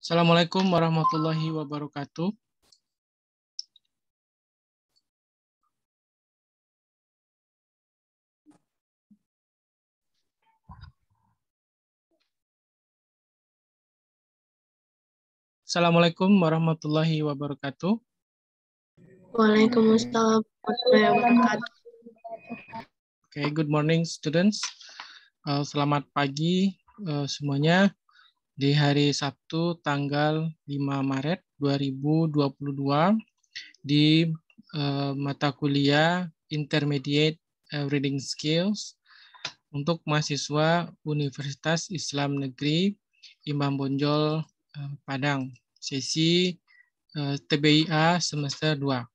Assalamualaikum warahmatullahi wabarakatuh. Assalamualaikum warahmatullahi wabarakatuh. Waalaikumsalam warahmatullahi wabarakatuh. Oke, okay, good morning students. Uh, selamat pagi uh, semuanya di hari Sabtu tanggal 5 Maret 2022 di uh, mata kuliah Intermediate eh, Reading Skills untuk mahasiswa Universitas Islam Negeri Imam Bonjol uh, Padang sesi uh, TBIA semester 2.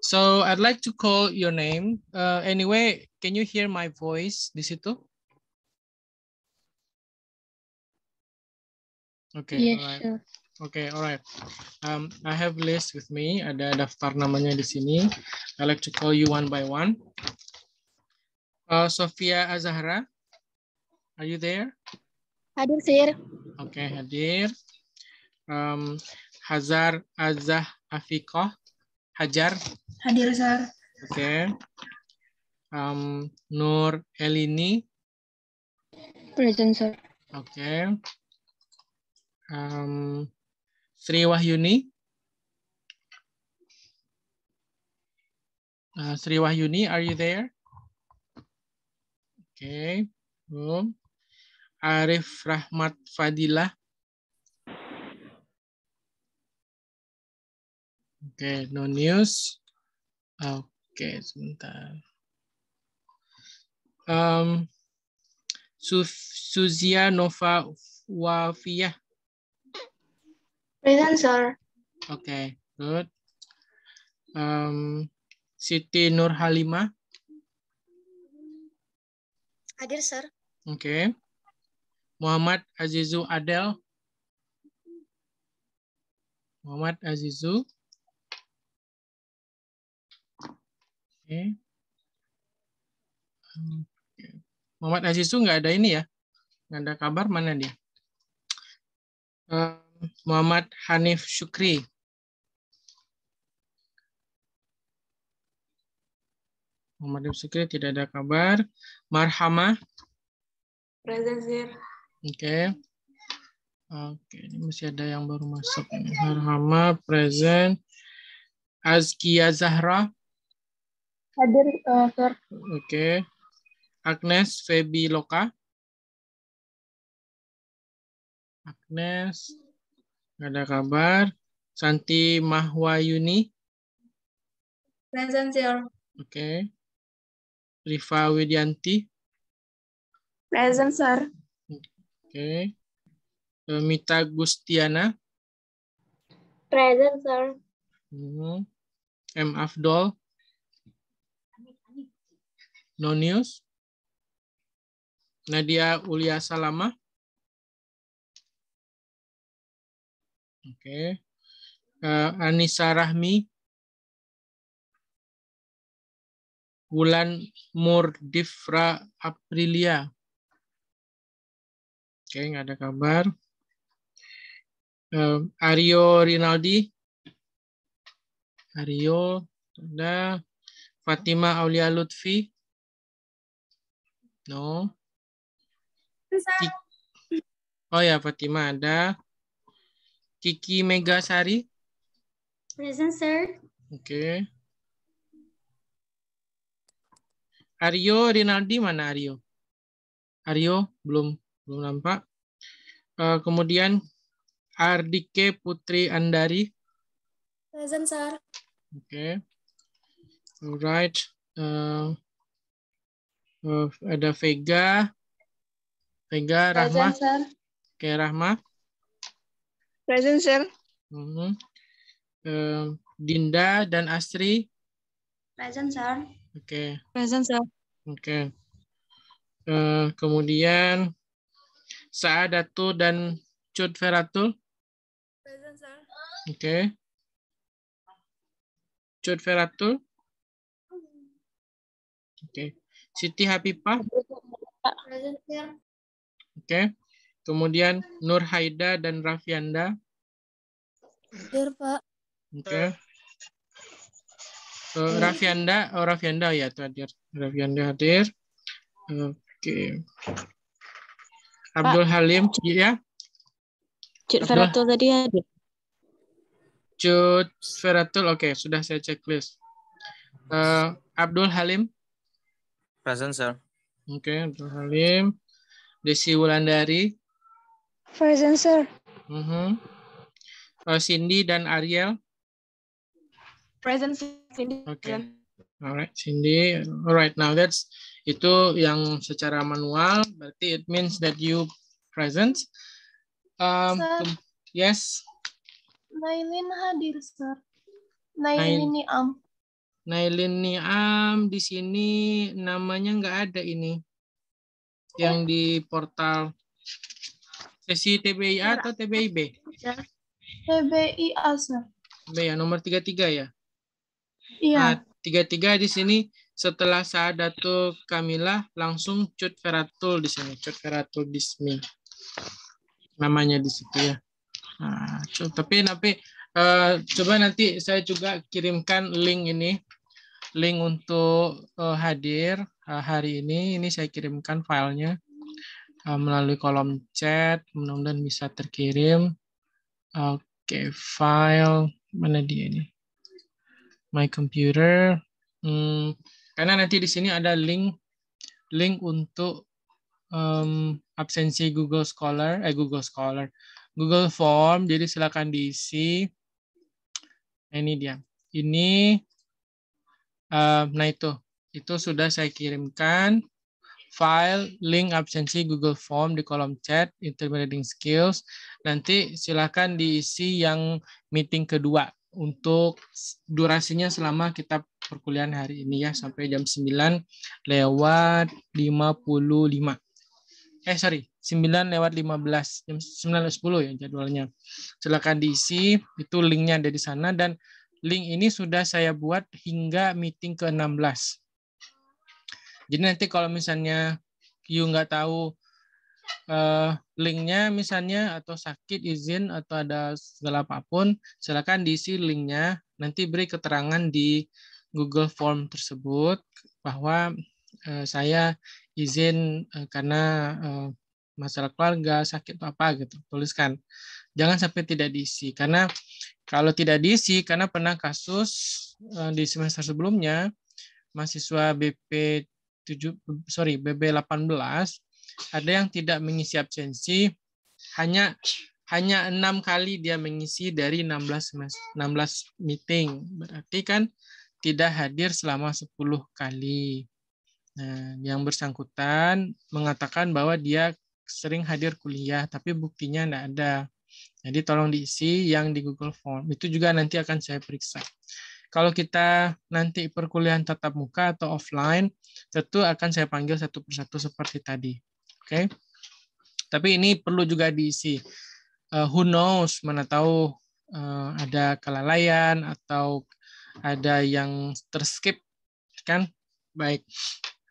So I'd like to call your name. Uh, anyway, can you hear my voice di situ? Oke, okay, iya, alright. Sure. Oke, okay, alright. Um, I have list with me. Ada daftar namanya di sini. I like to call you one by one. Uh, Sofia Azahra, are you there? Hadir, sir. Oke, okay, hadir. Um, Hazar Azah Afiko, Hajar. Hadir, sir. Oke. Okay. Um, Nur Elini. Present, sir. Oke. Okay um, Sri Wahyuni. Uh, Sri Wahyuni, are you there? Okay, belum. Arif Rahmat Fadilah. Oke, okay, no news. Oke, okay, sebentar. Um, Suzia Nova Wafiyah. Present, sir. Okay, good. Um, Siti Nur Halima. Hadir, sir. Okay. Muhammad Azizu Adel. Muhammad Azizu. Okay. Muhammad Azizu nggak ada ini ya? Nggak ada kabar mana dia? Uh, Muhammad Hanif Syukri. Muhammad Hanif Syukri tidak ada kabar. Marhamah, Present, Sir. Oke. Okay. Oke, ini masih ada yang baru masuk. Marhama, present. Azkia Zahra. Hadir, uh, Sir. Oke. Agnes Febi Loka. Agnes ada kabar. Santi Mahwayuni. Present, sir. Oke. Okay. Rifa Widianti. Present, sir. Oke. Okay. Mita Gustiana. Present, sir. Hmm. M. Afdol. No news. Nadia Ulia Salamah. Oke. Okay. Uh, eh, Anissa Rahmi. Wulan Murdifra Aprilia. Oke, okay, nggak ada kabar. Uh, Ario Rinaldi. Ario. Ada. Fatima Aulia Lutfi. No. Oh ya, Fatima ada. Kiki Megasari. Present, sir. Oke. Okay. Aryo Rinaldi mana Aryo? Aryo belum belum nampak. Uh, kemudian Ardike Putri Andari. Present, sir. Oke. Okay. Alright. Uh, uh, ada Vega. Vega Rahma. Oke, okay, Rahma. Present, sir. Mm -hmm. um, Dinda dan Astri. Present, sir. Oke. Okay. Present, sir. Oke. Okay. Uh, kemudian Saadatu dan Cud Feratul. Present, sir. Oke. Okay. Cud Feratul. Oke. Okay. Siti Hapipa. Present, sir. Oke. Okay. Kemudian Nur Haida dan Rafianda. Hadir, Pak. Oke. Okay. Uh, eh, Rafianda, oh Rafianda ya itu hadir. Rafianda hadir. Oke. Okay. Abdul Pak. Halim ya. Cut Feratul tadi hadir. Cut Feratul, oke okay, sudah saya checklist. Uh, Abdul Halim. Present sir. Oke, okay, Abdul Halim. Desi Wulandari. Present sir. Mm -hmm. uh, Cindy dan Ariel. Present Cindy. Okay. Alright, Cindy. Alright, now that's itu yang secara manual. Berarti it means that you present. Um, sir. Yes. Nailin hadir, sir. Nailin Niam. Nailin Niam di sini namanya nggak ada ini. Yang di portal Sesi TBI iya. atau TBI B? TBI A, B ya nomor 33 ya? Iya. Nah, 33 di sini setelah Saadatul Kamilah langsung cut feratul di sini. Cut feratul dismi. Namanya di situ ya. Nah, tapi tapi uh, eh, coba nanti saya juga kirimkan link ini link untuk uh, hadir uh, hari ini. Ini saya kirimkan filenya. Eh, melalui kolom chat. Mudah-mudahan bisa terkirim. Oke, file mana dia ini? My computer. Hmm, karena nanti di sini ada link link untuk um, absensi Google Scholar, eh Google Scholar, Google Form. Jadi silakan diisi. Nah, ini dia. Ini, uh, nah itu, itu sudah saya kirimkan file, link absensi Google Form di kolom chat, intermediating skills. Nanti silakan diisi yang meeting kedua untuk durasinya selama kita perkuliahan hari ini ya sampai jam 9 lewat 55. Eh sorry, 9 lewat 15, jam 9 10 ya jadwalnya. Silakan diisi, itu linknya ada di sana dan link ini sudah saya buat hingga meeting ke-16 jadi nanti kalau misalnya you nggak tahu uh, linknya misalnya atau sakit izin atau ada segala apapun, silakan diisi linknya. Nanti beri keterangan di Google Form tersebut bahwa uh, saya izin uh, karena uh, masalah keluarga, sakit atau apa gitu, tuliskan. Jangan sampai tidak diisi karena kalau tidak diisi karena pernah kasus uh, di semester sebelumnya mahasiswa BP sorry BB18 ada yang tidak mengisi absensi hanya hanya enam kali dia mengisi dari 16 16 meeting berarti kan tidak hadir selama 10 kali. Nah, yang bersangkutan mengatakan bahwa dia sering hadir kuliah tapi buktinya tidak ada. Jadi tolong diisi yang di Google Form. Itu juga nanti akan saya periksa. Kalau kita nanti perkuliahan tatap muka atau offline, tentu akan saya panggil satu persatu seperti tadi. Oke. Okay? Tapi ini perlu juga diisi. Uh, who knows, mana tahu uh, ada kelalaian atau ada yang terskip kan? Baik.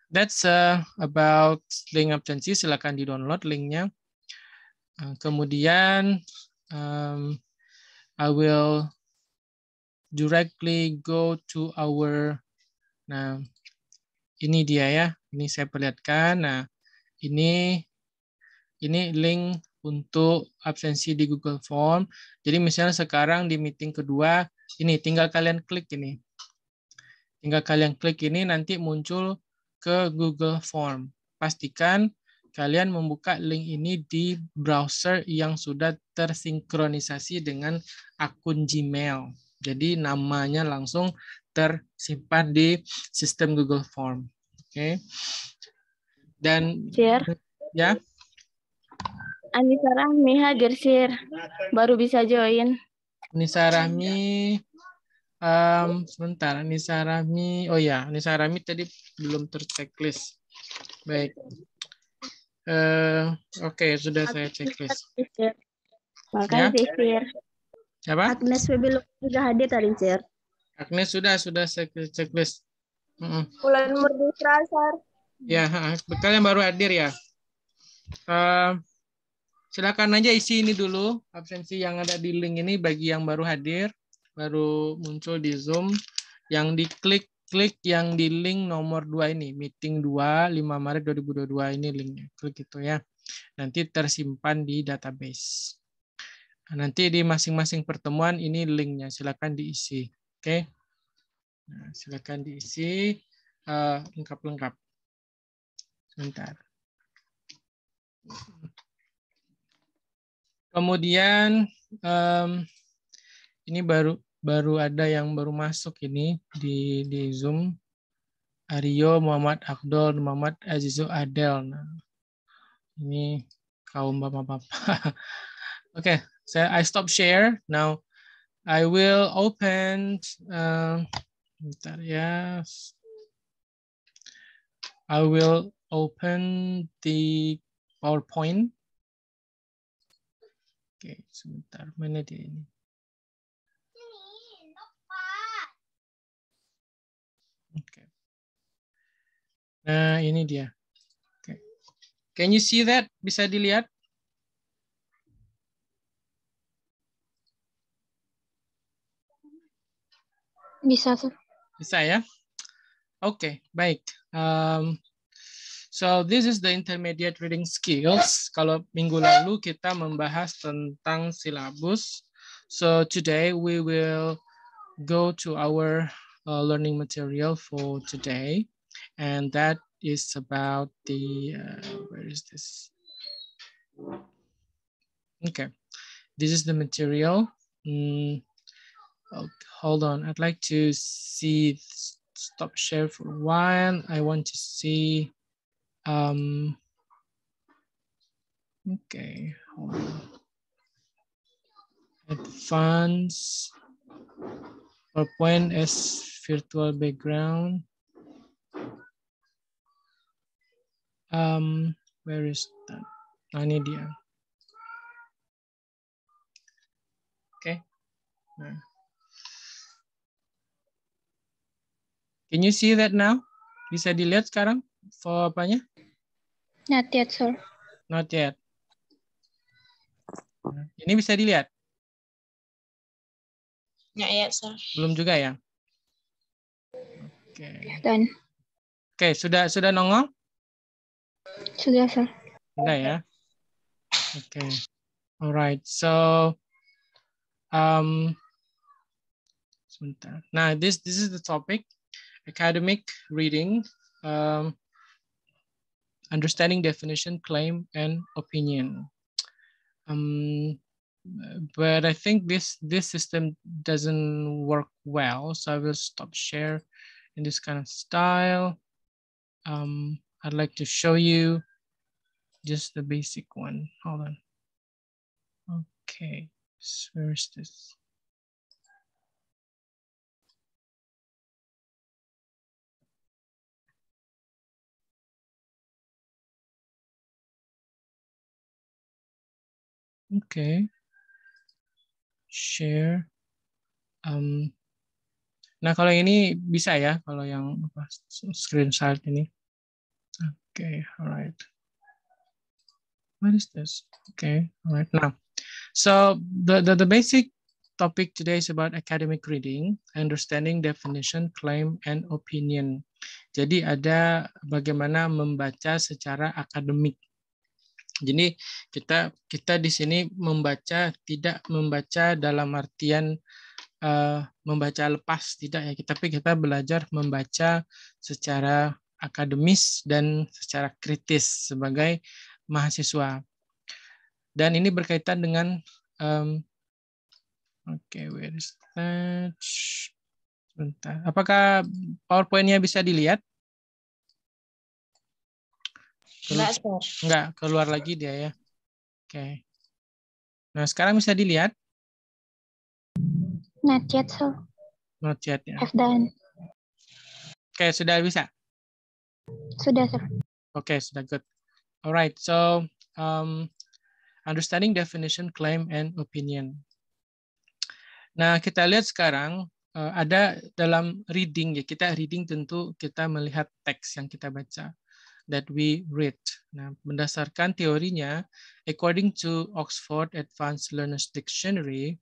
That's uh, about link absensi. Silakan di-download linknya. Uh, kemudian um, I will directly go to our nah ini dia ya ini saya perlihatkan nah ini ini link untuk absensi di Google Form jadi misalnya sekarang di meeting kedua ini tinggal kalian klik ini tinggal kalian klik ini nanti muncul ke Google Form pastikan kalian membuka link ini di browser yang sudah tersinkronisasi dengan akun Gmail. Jadi namanya langsung tersimpan di sistem Google Form. Oke. Okay. Dan Sir. ya. Anissa Rahmi hadir Sir. Baru bisa join. Anissa Rahmi um, sebentar Anissa Rahmi. Oh ya, Anissa Rahmi tadi belum terchecklist. Baik. Uh, Oke, okay, sudah saya checklist. Makasih, ya. Sir. Apa? Agnes belum juga hadir tadi, Sir. Agnes sudah, sudah checklist. Mm -mm. Bulan Merdeka, Sir. Ya, bekal yang baru hadir ya. Uh, silakan aja isi ini dulu absensi yang ada di link ini bagi yang baru hadir, baru muncul di Zoom. Yang diklik klik yang di link nomor 2 ini, meeting 2 5 Maret 2022 ini linknya. Klik itu ya. Nanti tersimpan di database. Nah, nanti di masing-masing pertemuan ini linknya silakan diisi. Oke, okay? nah, silakan diisi eh, lengkap-lengkap. Sebentar. Kemudian um, ini baru baru ada yang baru masuk ini di di Zoom. Aryo Muhammad Abdul Muhammad Azizu Adel. Nah, ini kaum bapak-bapak. Oke, okay, So I stop share. Now I will open, uh, yes. ya. I will open the PowerPoint. Oke, okay, sebentar. Mana dia ini? Okay. Nah, ini dia. Okay. Can you see that? Bisa dilihat? Bisa, sir. Bisa ya? Oke, okay, baik. Um, so this is the intermediate reading skills. Kalau minggu lalu kita membahas tentang silabus. So today we will go to our uh, learning material for today. And that is about the, uh, where is this? Okay, this is the material. Mm. Oh, hold on, I'd like to see, stop share for a while. I want to see, um, okay, hold on. Advanced, PowerPoint as virtual background. Um, where is that? I need it. Okay. Yeah. Can you see that now? Bisa dilihat sekarang for apanya? Not yet, sir. Not yet. Ini bisa dilihat? Not yet, sir. Belum juga ya? Oke. Okay. Oke, okay, sudah sudah nongol? Sudah, sir. Sudah ya. Oke. Okay. Alright. So um Nah, this this is the topic. academic reading, um, understanding definition, claim, and opinion. Um, but I think this, this system doesn't work well, so I will stop share in this kind of style. Um, I'd like to show you just the basic one. Hold on. Okay, so where's this? Okay. Share. Um, nah kalau ini bisa ya kalau yang apa, screenshot ini. Oke, okay, alright. What is this? Okay, alright. Now, so the, the the basic topic today is about academic reading, understanding definition, claim, and opinion. Jadi ada bagaimana membaca secara akademik jadi kita kita di sini membaca tidak membaca dalam artian uh, membaca lepas tidak ya, tapi kita belajar membaca secara akademis dan secara kritis sebagai mahasiswa. Dan ini berkaitan dengan um, oke okay, where is that? Sebentar. Apakah PowerPoint-nya bisa dilihat? enggak, keluar lagi dia ya. Oke. Nah, sekarang bisa dilihat? Not yet, so. Not yet, ya. Have done. Oke, sudah bisa? Sudah, sir. Oke, sudah good. Alright, so um, understanding definition, claim, and opinion. Nah, kita lihat sekarang uh, ada dalam reading ya kita reading tentu kita melihat teks yang kita baca that we read. Nah, berdasarkan teorinya, according to Oxford Advanced Learner's Dictionary,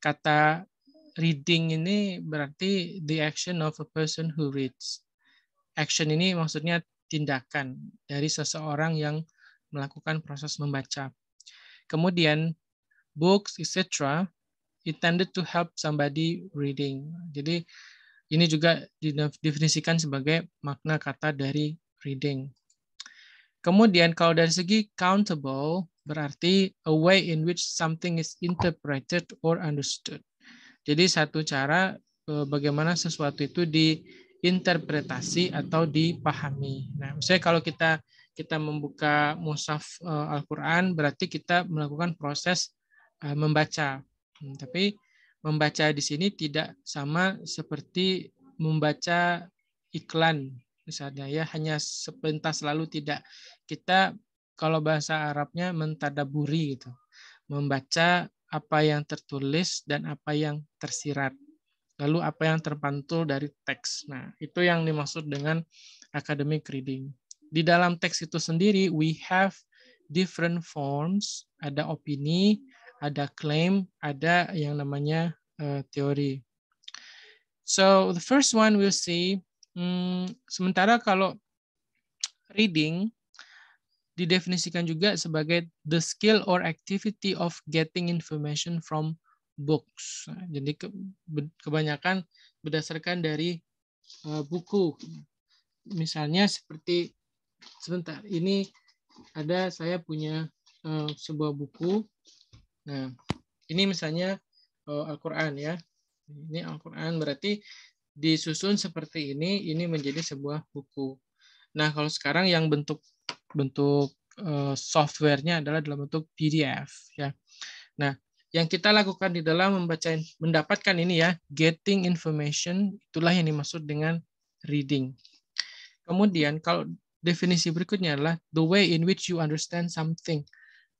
kata reading ini berarti the action of a person who reads. Action ini maksudnya tindakan dari seseorang yang melakukan proses membaca. Kemudian, books, etc. It tended to help somebody reading. Jadi, ini juga didefinisikan sebagai makna kata dari reading. Kemudian kalau dari segi countable berarti a way in which something is interpreted or understood. Jadi satu cara eh, bagaimana sesuatu itu diinterpretasi atau dipahami. Nah, misalnya kalau kita kita membuka mushaf eh, Al-Qur'an berarti kita melakukan proses eh, membaca. Hmm, tapi membaca di sini tidak sama seperti membaca iklan misalnya ya hanya sepintas lalu tidak kita kalau bahasa Arabnya mentadaburi gitu membaca apa yang tertulis dan apa yang tersirat lalu apa yang terpantul dari teks nah itu yang dimaksud dengan academic reading di dalam teks itu sendiri we have different forms ada opini ada claim ada yang namanya uh, teori so the first one we'll see Hmm, sementara kalau reading didefinisikan juga sebagai the skill or activity of getting information from books. Jadi kebanyakan berdasarkan dari uh, buku. Misalnya seperti sebentar, ini ada saya punya uh, sebuah buku. Nah, ini misalnya uh, Al-Qur'an ya. Ini Al-Qur'an berarti disusun seperti ini, ini menjadi sebuah buku. Nah, kalau sekarang yang bentuk bentuk eh, softwarenya adalah dalam bentuk PDF ya. Nah, yang kita lakukan di dalam membaca mendapatkan ini ya, getting information itulah yang dimaksud dengan reading. Kemudian kalau definisi berikutnya adalah the way in which you understand something.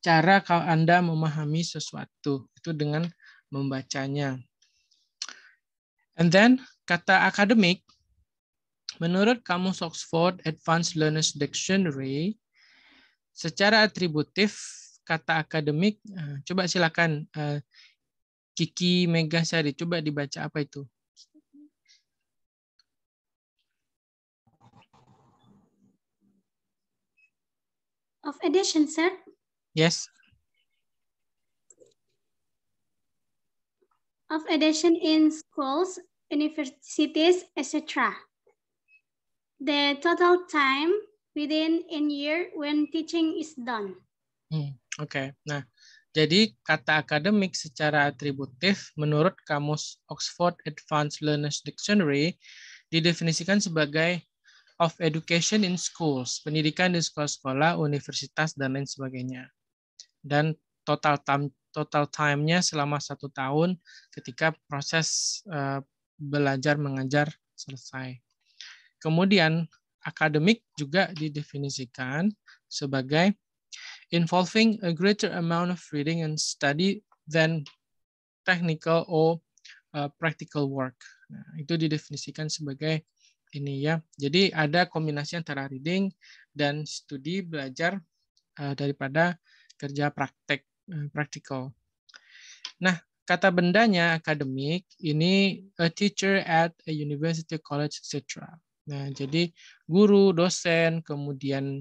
Cara kalau Anda memahami sesuatu itu dengan membacanya. And then Kata akademik, menurut Kamus Oxford Advanced Learners Dictionary, secara atributif kata akademik, eh, coba silakan eh, Kiki Megasari, coba dibaca apa itu? Of addition, sir? Yes. Of addition in schools universities, etc. The total time within a year when teaching is done. Hmm, Oke, okay. nah jadi kata akademik secara atributif menurut kamus Oxford Advanced Learners Dictionary didefinisikan sebagai of education in schools, pendidikan di sekolah-sekolah, universitas dan lain sebagainya. Dan total time total time-nya selama satu tahun ketika proses uh, belajar mengajar selesai. Kemudian akademik juga didefinisikan sebagai involving a greater amount of reading and study than technical or uh, practical work. Nah, itu didefinisikan sebagai ini ya. Jadi ada kombinasi antara reading dan studi belajar uh, daripada kerja praktek uh, practical. Nah, kata bendanya akademik ini a teacher at a university college etc. Nah, jadi guru, dosen, kemudian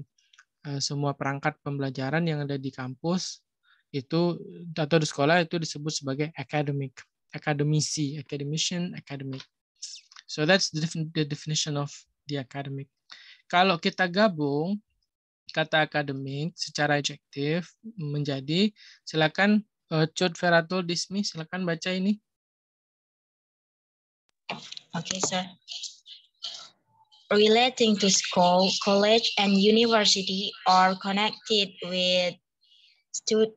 eh, semua perangkat pembelajaran yang ada di kampus itu atau di sekolah itu disebut sebagai academic, akademisi, academician, academic. So that's the definition of the academic. Kalau kita gabung kata akademik secara adjektif menjadi silakan Eh, Cud Feratul Dismi, silakan baca ini. Okay, sir. Relating to school, college, and university are connected with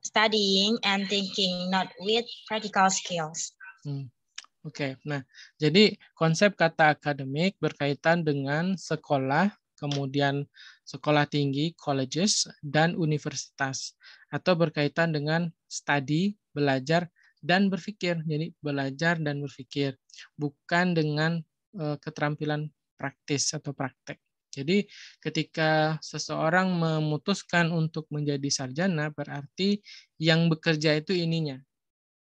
studying and thinking, not with practical skills. Hmm. Oke, okay. nah jadi konsep kata akademik berkaitan dengan sekolah, kemudian sekolah tinggi, colleges, dan universitas, atau berkaitan dengan studi, belajar, dan berpikir. Jadi belajar dan berpikir, bukan dengan eh, keterampilan praktis atau praktek. Jadi ketika seseorang memutuskan untuk menjadi sarjana berarti yang bekerja itu ininya.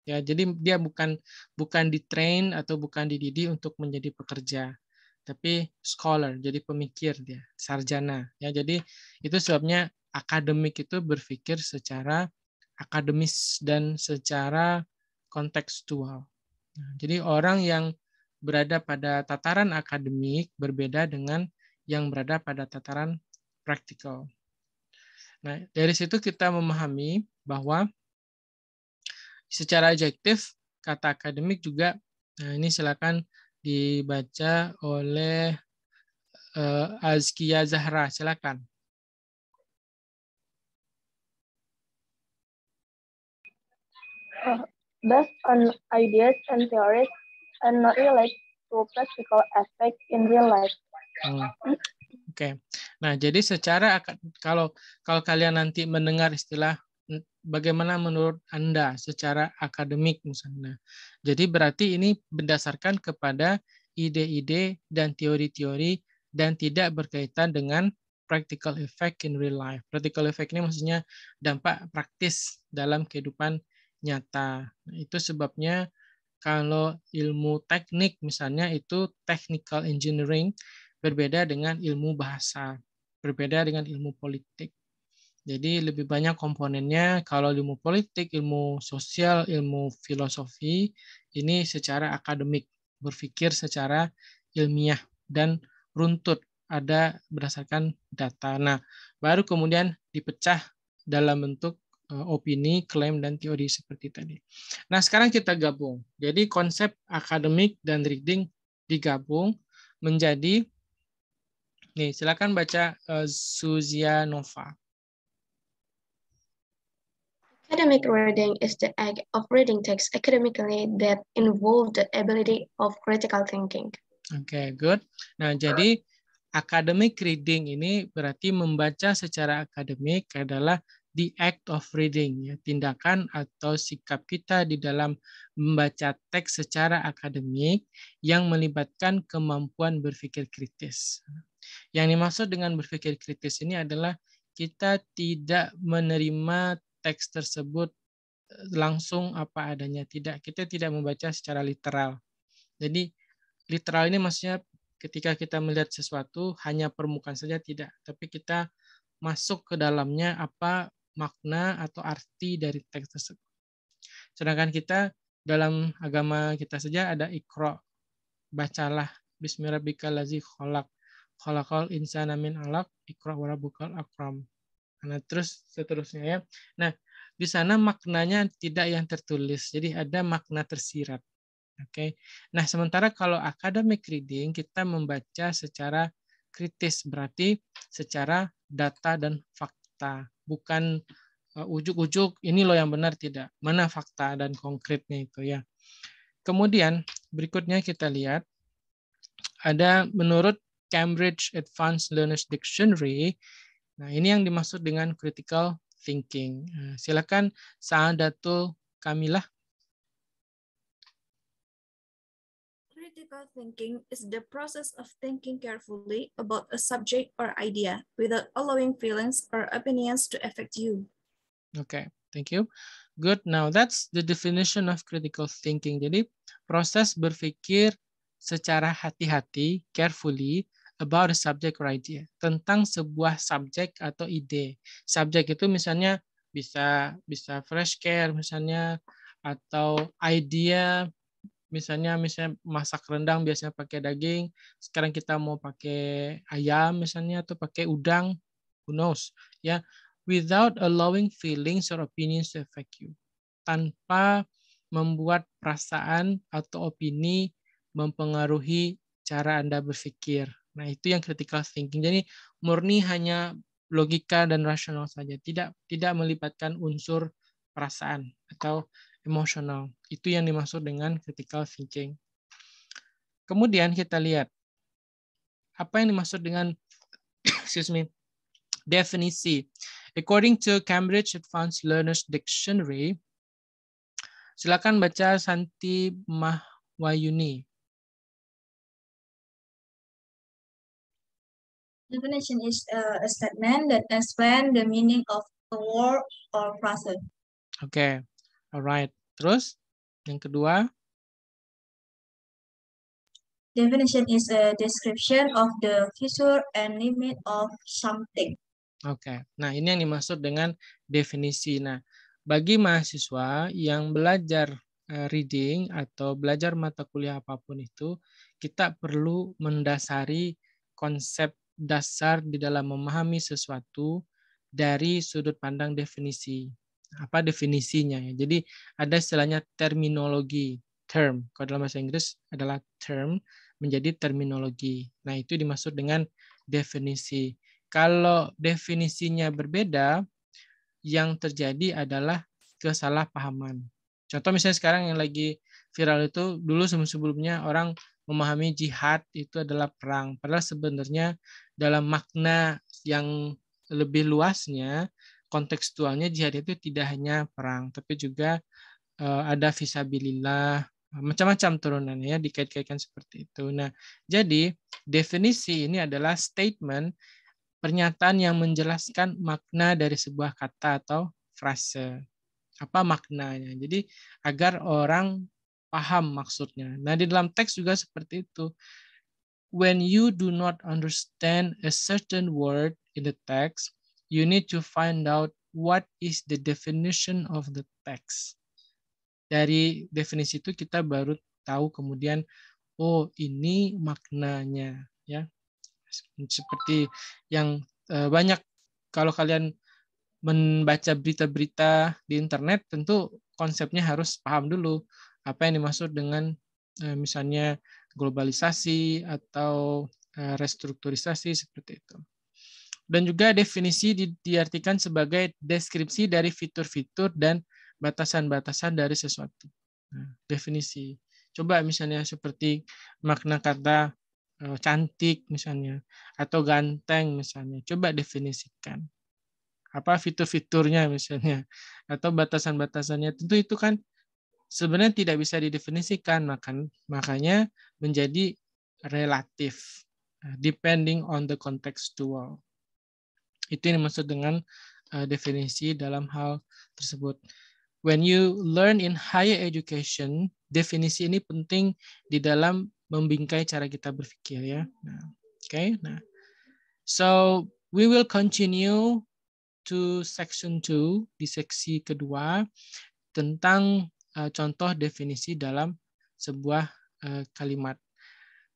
Ya, jadi dia bukan bukan train atau bukan dididik untuk menjadi pekerja, tapi scholar, jadi pemikir dia, sarjana. Ya, jadi itu sebabnya akademik itu berpikir secara akademis dan secara kontekstual. Nah, jadi orang yang berada pada tataran akademik berbeda dengan yang berada pada tataran praktikal. Nah, dari situ kita memahami bahwa secara adjektif kata akademik juga nah ini silakan dibaca oleh uh, Azkia Zahra. Silakan. Uh, based on ideas and theories and not related to practical aspect in real life. Hmm. Oke. Okay. Nah, jadi secara kalau kalau kalian nanti mendengar istilah bagaimana menurut Anda secara akademik misalnya. Jadi berarti ini berdasarkan kepada ide-ide dan teori-teori dan tidak berkaitan dengan practical effect in real life. Practical effect ini maksudnya dampak praktis dalam kehidupan nyata. Nah, itu sebabnya kalau ilmu teknik misalnya itu technical engineering berbeda dengan ilmu bahasa, berbeda dengan ilmu politik. Jadi lebih banyak komponennya kalau ilmu politik, ilmu sosial, ilmu filosofi ini secara akademik, berpikir secara ilmiah dan runtut ada berdasarkan data. Nah, baru kemudian dipecah dalam bentuk eh, opini, klaim, dan teori seperti tadi. Nah, sekarang kita gabung. Jadi konsep akademik dan reading digabung menjadi Nih, silakan baca uh, eh, Suzia Nova. Academic reading is the act of reading text academically that involve the ability of critical thinking. Oke, okay, good. Nah, jadi academic reading ini berarti membaca secara akademik adalah the act of reading, ya, tindakan atau sikap kita di dalam membaca teks secara akademik yang melibatkan kemampuan berpikir kritis. Yang dimaksud dengan berpikir kritis ini adalah kita tidak menerima teks tersebut eh, langsung apa adanya tidak kita tidak membaca secara literal jadi literal ini maksudnya ketika kita melihat sesuatu hanya permukaan saja tidak tapi kita masuk ke dalamnya apa makna atau arti dari teks tersebut sedangkan kita dalam agama kita saja ada ikro bacalah Bismillahirrahmanirrahim kholak kholakol insana min alak ikro warabukal akram Nah, terus seterusnya ya. Nah, di sana maknanya tidak yang tertulis. Jadi ada makna tersirat. Oke. Okay? Nah, sementara kalau academic reading kita membaca secara kritis berarti secara data dan fakta, bukan e, ujuk-ujuk ini loh yang benar tidak. Mana fakta dan konkretnya itu ya. Kemudian berikutnya kita lihat ada menurut Cambridge Advanced Learners Dictionary Nah, ini yang dimaksud dengan critical thinking. Nah, silakan Saadatul Kamilah. Critical thinking is the process of thinking carefully about a subject or idea without allowing feelings or opinions to affect you. Okay, thank you. Good. Now that's the definition of critical thinking. Jadi proses berpikir secara hati-hati, carefully, about a subject or idea, tentang sebuah subjek atau ide. Subjek itu misalnya bisa bisa fresh care misalnya atau idea misalnya misalnya masak rendang biasanya pakai daging, sekarang kita mau pakai ayam misalnya atau pakai udang, who knows ya, without allowing feelings or opinions to affect you. Tanpa membuat perasaan atau opini mempengaruhi cara Anda berpikir. Nah, itu yang critical thinking. Jadi murni hanya logika dan rasional saja, tidak tidak melibatkan unsur perasaan atau emosional. Itu yang dimaksud dengan critical thinking. Kemudian kita lihat apa yang dimaksud dengan excuse me definisi. According to Cambridge Advanced Learners Dictionary, silakan baca Santi Mahwayuni. Definition is uh, a statement that explains the meaning of a word or process. Oke, okay. alright. Terus yang kedua? Definition is a description of the feature and limit of something. Oke, okay. nah ini yang dimaksud dengan definisi. Nah, bagi mahasiswa yang belajar eh, reading atau belajar mata kuliah apapun itu, kita perlu mendasari konsep dasar di dalam memahami sesuatu dari sudut pandang definisi. Apa definisinya ya? Jadi ada istilahnya terminologi, term. Kalau dalam bahasa Inggris adalah term menjadi terminologi. Nah, itu dimaksud dengan definisi. Kalau definisinya berbeda, yang terjadi adalah kesalahpahaman. Contoh misalnya sekarang yang lagi viral itu dulu sebelum-sebelumnya orang memahami jihad itu adalah perang. Padahal sebenarnya dalam makna yang lebih luasnya, kontekstualnya jihad itu tidak hanya perang, tapi juga uh, ada visabilillah, macam-macam turunannya ya, dikait-kaitkan seperti itu. Nah, jadi definisi ini adalah statement pernyataan yang menjelaskan makna dari sebuah kata atau frase. Apa maknanya? Jadi agar orang paham maksudnya. Nah, di dalam teks juga seperti itu. When you do not understand a certain word in the text, you need to find out what is the definition of the text. Dari definisi itu kita baru tahu kemudian oh ini maknanya ya. Seperti yang eh, banyak kalau kalian membaca berita-berita di internet tentu konsepnya harus paham dulu apa yang dimaksud dengan eh, misalnya globalisasi atau eh, restrukturisasi seperti itu. Dan juga definisi di, diartikan sebagai deskripsi dari fitur-fitur dan batasan-batasan dari sesuatu. Nah, definisi. Coba misalnya seperti makna kata eh, cantik misalnya atau ganteng misalnya. Coba definisikan. Apa fitur-fiturnya misalnya atau batasan-batasannya. Tentu itu kan sebenarnya tidak bisa didefinisikan, makan makanya menjadi relatif, eh, depending on the contextual. Itu yang dimaksud dengan uh, definisi dalam hal tersebut. When you learn in higher education, definisi ini penting di dalam membingkai cara kita berpikir ya. Nah, Oke, okay, nah. So, we will continue to section 2 di seksi kedua tentang Eh, contoh definisi dalam sebuah eh, kalimat.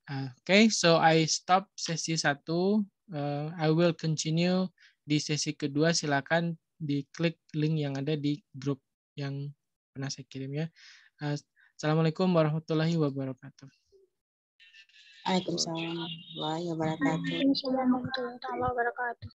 Eh, okay, so I stop sesi satu. Uh, I will continue di sesi kedua. Silakan diklik link yang ada di grup yang pernah saya kirim ya. Uh, Assalamualaikum warahmatullahi wabarakatuh. warahmatullahi wabarakatuh. Waalaikumsalam warahmatullahi wabarakatuh.